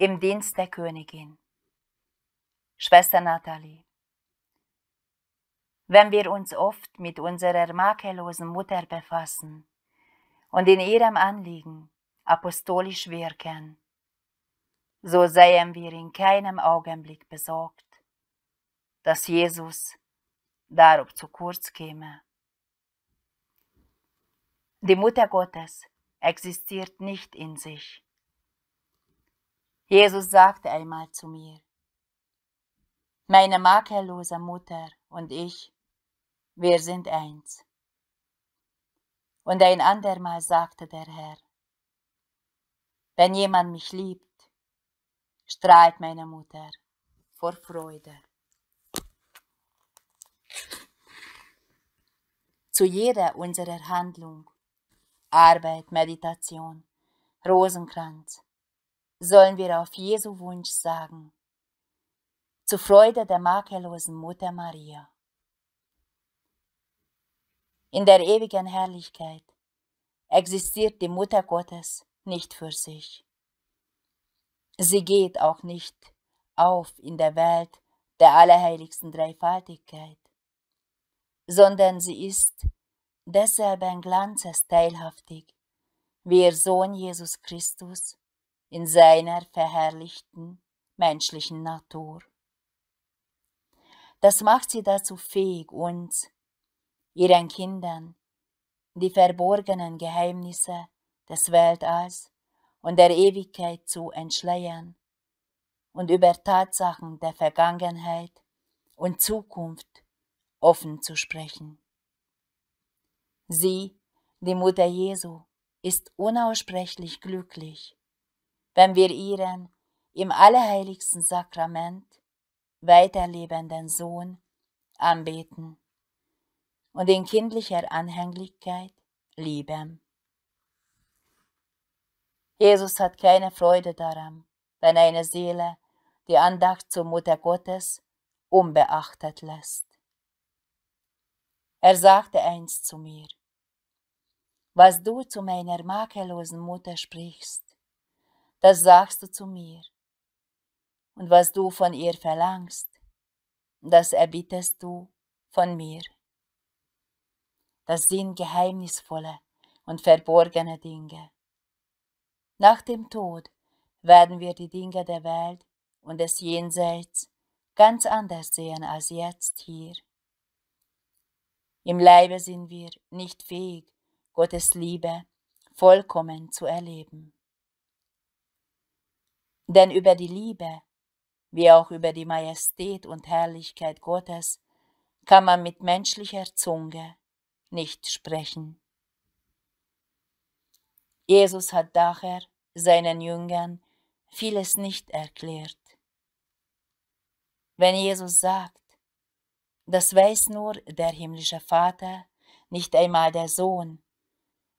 im Dienst der Königin. Schwester Nathalie, wenn wir uns oft mit unserer makellosen Mutter befassen und in ihrem Anliegen apostolisch wirken, so seien wir in keinem Augenblick besorgt, dass Jesus darob zu kurz käme. Die Mutter Gottes existiert nicht in sich. Jesus sagte einmal zu mir, meine makellose Mutter und ich, wir sind eins. Und ein andermal sagte der Herr, wenn jemand mich liebt, strahlt meine Mutter vor Freude. Zu jeder unserer Handlung, Arbeit, Meditation, Rosenkranz, sollen wir auf Jesu Wunsch sagen, zur Freude der makellosen Mutter Maria. In der ewigen Herrlichkeit existiert die Mutter Gottes nicht für sich. Sie geht auch nicht auf in der Welt der allerheiligsten Dreifaltigkeit, sondern sie ist desselben Glanzes teilhaftig wie ihr Sohn Jesus Christus in seiner verherrlichten menschlichen Natur. Das macht sie dazu fähig, uns, ihren Kindern, die verborgenen Geheimnisse des Weltalls und der Ewigkeit zu entschleiern und über Tatsachen der Vergangenheit und Zukunft offen zu sprechen. Sie, die Mutter Jesu, ist unaussprechlich glücklich, wenn wir ihren im allerheiligsten Sakrament weiterlebenden Sohn anbeten und in kindlicher Anhänglichkeit lieben. Jesus hat keine Freude daran, wenn eine Seele die Andacht zur Mutter Gottes unbeachtet lässt. Er sagte einst zu mir, was du zu meiner makellosen Mutter sprichst, das sagst du zu mir. Und was du von ihr verlangst, das erbittest du von mir. Das sind geheimnisvolle und verborgene Dinge. Nach dem Tod werden wir die Dinge der Welt und des Jenseits ganz anders sehen als jetzt hier. Im Leibe sind wir nicht fähig, Gottes Liebe vollkommen zu erleben. Denn über die Liebe, wie auch über die Majestät und Herrlichkeit Gottes, kann man mit menschlicher Zunge nicht sprechen. Jesus hat daher seinen Jüngern vieles nicht erklärt. Wenn Jesus sagt, das weiß nur der himmlische Vater, nicht einmal der Sohn,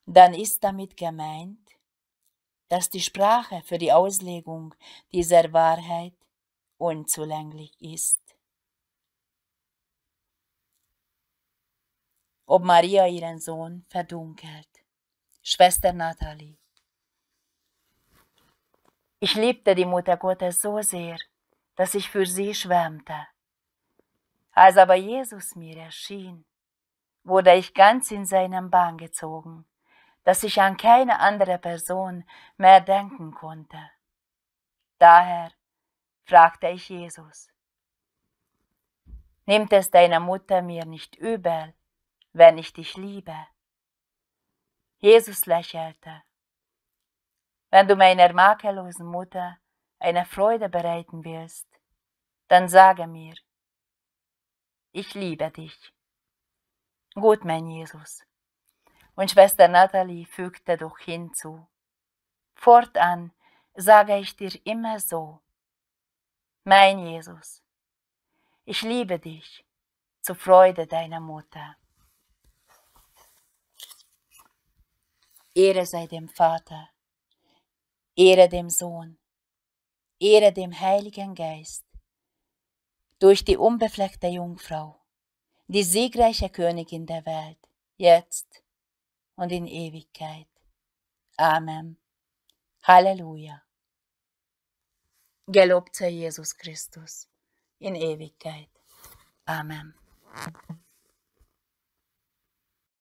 dann ist damit gemeint, dass die Sprache für die Auslegung dieser Wahrheit unzulänglich ist. Ob Maria ihren Sohn verdunkelt. Schwester Nathalie. Ich liebte die Mutter Gottes so sehr, dass ich für sie schwärmte. Als aber Jesus mir erschien, wurde ich ganz in seinen Bann gezogen dass ich an keine andere Person mehr denken konnte. Daher fragte ich Jesus, nimmt es deine Mutter mir nicht übel, wenn ich dich liebe? Jesus lächelte. Wenn du meiner makellosen Mutter eine Freude bereiten willst, dann sage mir, ich liebe dich. Gut, mein Jesus und Schwester Natalie fügte doch hinzu. Fortan sage ich dir immer so. Mein Jesus, ich liebe dich zur Freude deiner Mutter. Ehre sei dem Vater, Ehre dem Sohn, Ehre dem Heiligen Geist, durch die unbefleckte Jungfrau, die siegreiche Königin der Welt, jetzt und in Ewigkeit. Amen. Halleluja. Gelobt sei Jesus Christus in Ewigkeit. Amen.